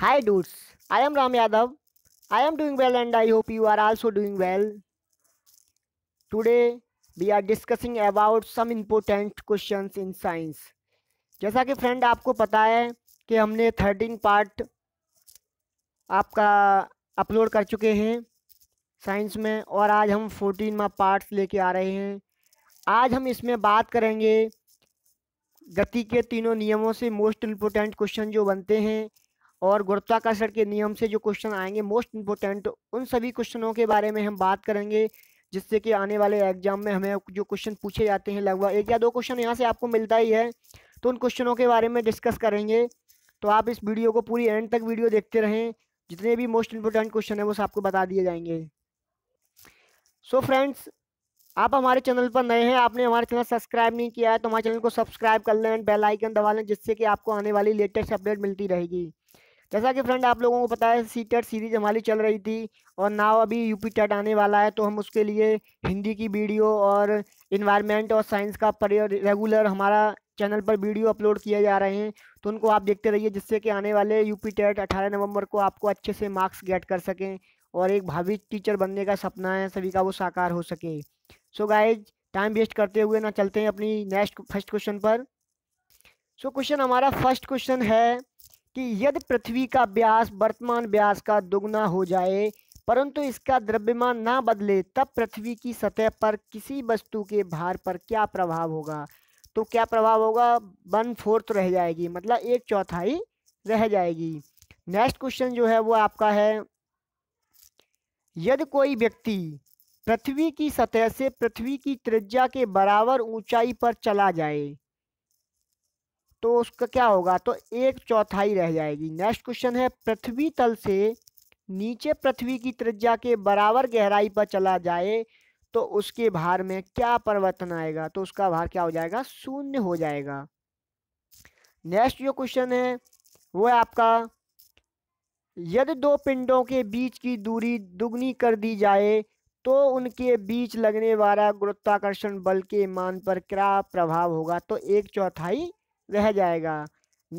Hi dudes, I am Ram Yadav. I am doing well and I hope you are also doing well. Today we are discussing about some important questions in science. जैसा कि friend आपको पता है कि हमने thirteen part आपका upload कर चुके हैं साइंस में और आज हम फोर्टीनवा पार्ट्स लेके आ रहे हैं आज हम इसमें बात करेंगे गति के तीनों नियमों से मोस्ट इम्पोर्टेंट क्वेश्चन जो बनते हैं और गुरुत्वाकर्षण के नियम से जो क्वेश्चन आएंगे मोस्ट इम्पोर्टेंट उन सभी क्वेश्चनों के बारे में हम बात करेंगे जिससे कि आने वाले एग्जाम में हमें जो क्वेश्चन पूछे जाते हैं लगभग एक या दो क्वेश्चन यहाँ से आपको मिलता ही है तो उन क्वेश्चनों के बारे में डिस्कस करेंगे तो आप इस वीडियो को पूरी एंड तक वीडियो देखते रहें जितने भी मोस्ट इम्पोर्टेंट क्वेश्चन है वो आपको बता दिए जाएंगे सो so फ्रेंड्स आप हमारे चैनल पर नए हैं आपने हमारे चैनल सब्सक्राइब नहीं किया है तो हमारे चैनल को सब्सक्राइब कर लें बेल आइकन दबा लें जिससे कि आपको आने वाली लेटेस्ट अपडेट मिलती रहेगी जैसा कि फ्रेंड आप लोगों को पता है सी टेट सीरीज हमारी चल रही थी और नाव अभी यूपी टेट आने वाला है तो हम उसके लिए हिंदी की वीडियो और इन्वायरमेंट और साइंस का पर रेगुलर हमारा चैनल पर वीडियो अपलोड किए जा रहे हैं तो उनको आप देखते रहिए जिससे कि आने वाले यूपी टेट अठारह नवंबर को आपको अच्छे से मार्क्स गेट कर सकें और एक भावी टीचर बनने का सपना है सभी का वो साकार हो सके सो गाइज टाइम वेस्ट करते हुए ना चलते हैं अपनी नेक्स्ट फर्स्ट क्वेश्चन पर सो so, क्वेश्चन हमारा फर्स्ट क्वेश्चन है कि यदि पृथ्वी का व्यास वर्तमान व्यास का दुगना हो जाए परंतु इसका द्रव्यमान ना बदले तब पृथ्वी की सतह पर किसी वस्तु के भार पर क्या प्रभाव होगा तो क्या प्रभाव होगा वन फोर्थ रह जाएगी मतलब एक चौथाई रह जाएगी नेक्स्ट क्वेश्चन जो है वो आपका है यदि कोई व्यक्ति पृथ्वी की सतह से पृथ्वी की त्रिज्या के बराबर ऊंचाई पर चला जाए तो उसका क्या होगा तो एक चौथाई रह जाएगी नेक्स्ट क्वेश्चन है पृथ्वी तल से नीचे पृथ्वी की त्रिज्या के बराबर गहराई पर चला जाए तो उसके भार में क्या परिवर्तन आएगा तो उसका भार क्या हो जाएगा शून्य हो जाएगा नेक्स्ट जो क्वेश्चन है वो है आपका यदि दो पिंडों के बीच की दूरी दुगनी कर दी जाए तो उनके बीच लगने वाला गुरुत्वाकर्षण बल के मान पर क्या प्रभाव होगा तो एक चौथाई रह जाएगा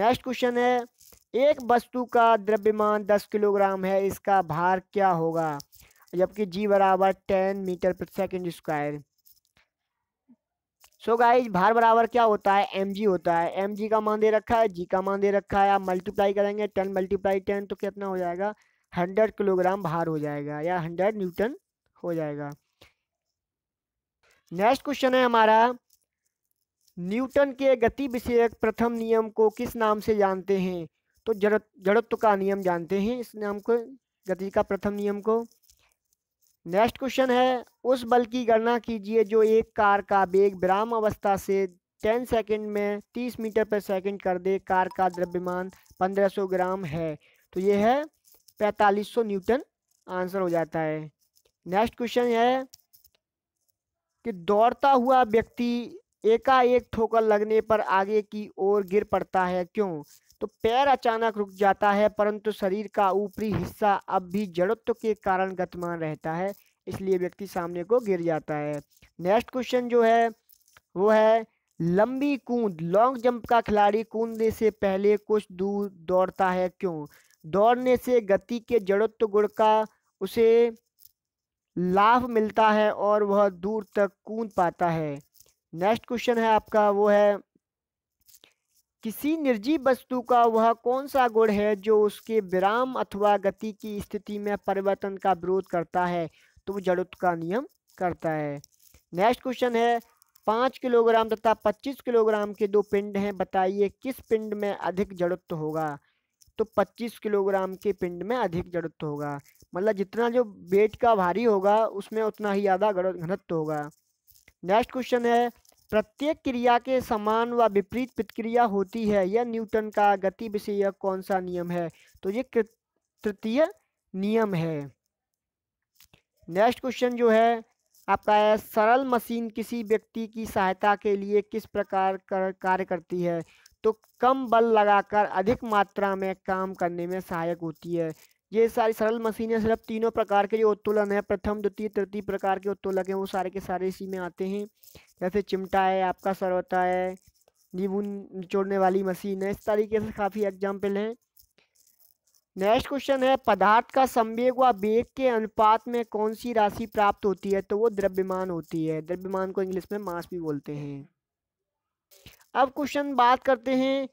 नेक्स्ट क्वेश्चन है एक वस्तु का द्रव्यमान दस किलोग्राम है इसका भार क्या होगा जबकि जी बराबर टेन मीटर प्रति सेकेंड स्क्वायर सो गाइज भार बराबर क्या होता है एम जी होता है एम जी का मान दे रखा है जी का मान दे रखा है आप मल्टीप्लाई करेंगे टेन मल्टीप्लाई टेन तो कितना हो जाएगा हंड्रेड किलोग्राम भार हो जाएगा या हंड्रेड न्यूटन हो जाएगा नेक्स्ट क्वेश्चन है हमारा न्यूटन के गति विषयक प्रथम नियम को किस नाम से जानते हैं तो जड़त जड़त्व का नियम जानते हैं इस नाम को गति का प्रथम नियम को नेक्स्ट क्वेश्चन है उस बल की गणना कीजिए जो एक कार का वेग विराम अवस्था से 10 सेकंड में 30 मीटर पर सेकंड कर दे कार का द्रव्यमान 1500 ग्राम है तो ये है 4500 न्यूटन आंसर हो जाता है नेक्स्ट क्वेश्चन है कि दौड़ता हुआ व्यक्ति एकाएक ठोकर लगने पर आगे की ओर गिर पड़ता है क्यों तो पैर अचानक रुक जाता है परंतु शरीर का ऊपरी हिस्सा अब भी जड़त्व के कारण गतिमान रहता है इसलिए व्यक्ति सामने को गिर जाता है नेक्स्ट क्वेश्चन जो है वो है लंबी कूद लॉन्ग जंप का खिलाड़ी कूदने से पहले कुछ दूर दौड़ता है क्यों दौड़ने से गति के जड़त्व गुण का उसे लाभ मिलता है और वह दूर तक कूद पाता है नेक्स्ट क्वेश्चन है आपका वो है किसी निर्जीव वस्तु का वह कौन सा गुण है जो उसके विराम अथवा गति की स्थिति में परिवर्तन का विरोध करता है तो वो जड़ुत्व का नियम करता है नेक्स्ट क्वेश्चन है पाँच किलोग्राम तथा पच्चीस किलोग्राम के दो पिंड हैं बताइए किस पिंड में अधिक जड़ुत्व होगा तो पच्चीस किलोग्राम के पिंड में अधिक जड़ुत्व होगा मतलब जितना जो वेट का भारी होगा उसमें उतना ही ज़्यादा घनत्व होगा नेक्स्ट क्वेश्चन है प्रत्येक क्रिया के समान व विपरीत प्रतिक्रिया होती है यह न्यूटन का गति विषय कौन सा नियम है तो ये तृतीय नियम है नेक्स्ट क्वेश्चन जो है आपका है सरल मशीन किसी व्यक्ति की सहायता के लिए किस प्रकार कर, कार्य करती है तो कम बल लगाकर अधिक मात्रा में काम करने में सहायक होती है ये सारी सरल मशीनें सिर्फ तीनों प्रकार के जो उत्तोलन है प्रथम द्वितीय तृतीय प्रकार के उत्तोलक हैं वो सारे के सारे इसी में आते हैं जैसे चिमटा है आपका सरवता है नींबू निचोड़ने वाली मशीन है इस तरीके से काफ़ी एग्जाम्पल हैं नेक्स्ट क्वेश्चन है पदार्थ का संवेग व वेग के अनुपात में कौन सी राशि प्राप्त होती है तो वो द्रव्यमान होती है द्रव्यमान को इंग्लिश में मास भी बोलते हैं अब क्वेश्चन बात करते हैं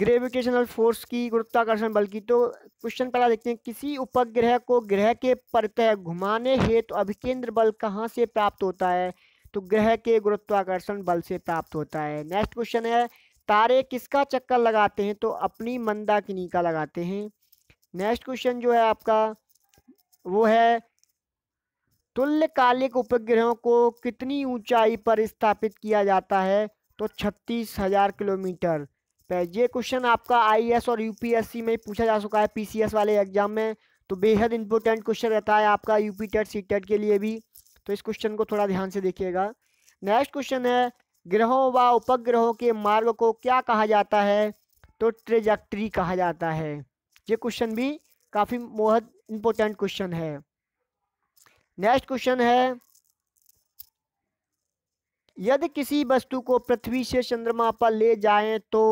ग्रेविटेशनल फोर्स की गुरुत्वाकर्षण बल की तो क्वेश्चन पहला देखते हैं किसी उपग्रह को ग्रह के परतः घुमाने हेतु तो अभिकेंद्र बल कहाँ से प्राप्त होता है तो ग्रह के गुरुत्वाकर्षण बल से प्राप्त होता है नेक्स्ट क्वेश्चन है तारे किसका चक्कर लगाते हैं तो अपनी मंदाकिनी का लगाते हैं नेक्स्ट क्वेश्चन जो है आपका वो है तुल्यकालिक उपग्रहों को कितनी ऊंचाई पर स्थापित किया जाता है तो छत्तीस हजार किलोमीटर तो ये क्वेश्चन आपका आईएएस e और यूपीएससी में पूछा जा चुका है पीसीएस वाले एग्जाम में तो बेहद इंपॉर्टेंट क्वेश्चन रहता है आपका यूपी टेट सी टेट के लिए भी तो इस क्वेश्चन को थोड़ा ध्यान से देखिएगा नेक्स्ट क्वेश्चन है ग्रहों व उपग्रहों के मार्ग को क्या कहा जाता है तो ट्रेजेक्ट्री कहा जाता है ये क्वेश्चन भी काफ़ी बहुत इंपॉर्टेंट क्वेश्चन है नेक्स्ट क्वेश्चन है यदि किसी वस्तु को पृथ्वी से चंद्रमा पर ले जाएं तो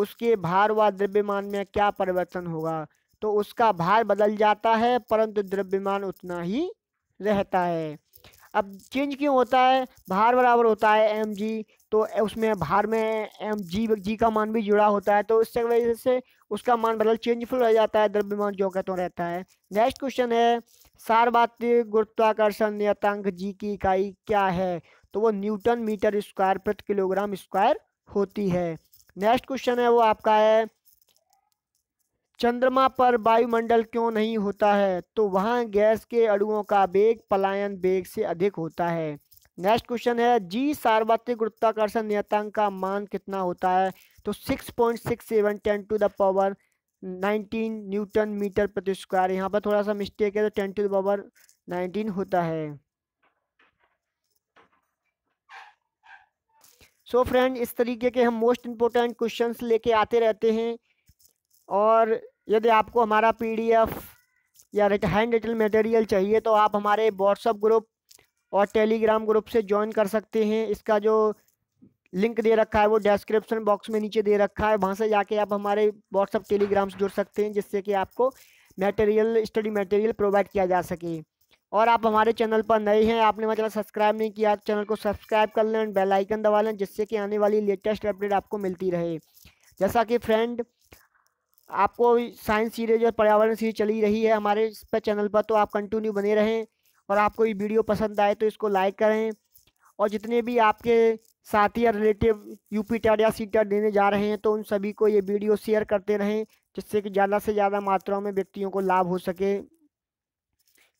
उसके भार व द्रव्यमान में क्या परिवर्तन होगा तो उसका भार बदल जाता है परंतु द्रव्यमान उतना ही रहता है अब चेंज क्यों होता है भार बराबर होता है एम जी तो उसमें भार में एम जी जी का मान भी जुड़ा होता है तो इससे वजह से उसका मान बदल चेंजफुल रह जाता है द्रव्यमान जो कहते रहता है नेक्स्ट क्वेश्चन है सार्वत्रिक गुरुत्वाकर्षण नियतांक जी की इकाई क्या है तो वो न्यूटन मीटर स्क्वायर प्रति किलोग्राम स्क्वायर होती है नेक्स्ट क्वेश्चन है वो आपका है चंद्रमा पर वायुमंडल क्यों नहीं होता है तो वहाँ गैस के अड़ुओं का वेग पलायन वेग से अधिक होता है नेक्स्ट क्वेश्चन है जी सार्वत्रिक गुरुत्वाकर्षण नियतांक का मान कितना होता है तो 6.67 ten to the power 19 newton metre प्रति स्क्वायर यहाँ पर थोड़ा सा मिस्टेक है तो टेन टू द पावर 19 होता है सो so फ्रेंड इस तरीके के हम मोस्ट इम्पोर्टेंट क्वेश्चंस लेके आते रहते हैं और यदि आपको हमारा पीडीएफ या हैंड रिटल मटेरियल चाहिए तो आप हमारे व्हाट्सअप ग्रुप और टेलीग्राम ग्रुप से ज्वाइन कर सकते हैं इसका जो लिंक दे रखा है वो डिस्क्रिप्शन बॉक्स में नीचे दे रखा है वहाँ से जाके आप हमारे व्हाट्सअप टेलीग्राम से जुड़ सकते हैं जिससे कि आपको मटेरियल स्टडी मटेरियल प्रोवाइड किया जा सके और आप हमारे चैनल पर नए हैं आपने हमारा मतलब चैनल सब्सक्राइब नहीं किया चैनल को सब्सक्राइब कर लें और बेल आइकन दबा लें जिससे कि आने वाली लेटेस्ट अपडेट आपको मिलती रहे जैसा कि फ्रेंड आपको साइंस सीरीज और पर्यावरण सीरीज चली रही है हमारे इस पर चैनल पर तो आप कंटिन्यू बने रहें और आपको ये वीडियो पसंद आए तो इसको लाइक करें और जितने भी आपके साथी या रिलेटिव यूपी टेट या सी टेट देने जा रहे हैं तो उन सभी को ये वीडियो शेयर करते रहें जिससे कि ज़्यादा से ज़्यादा मात्राओं में व्यक्तियों को लाभ हो सके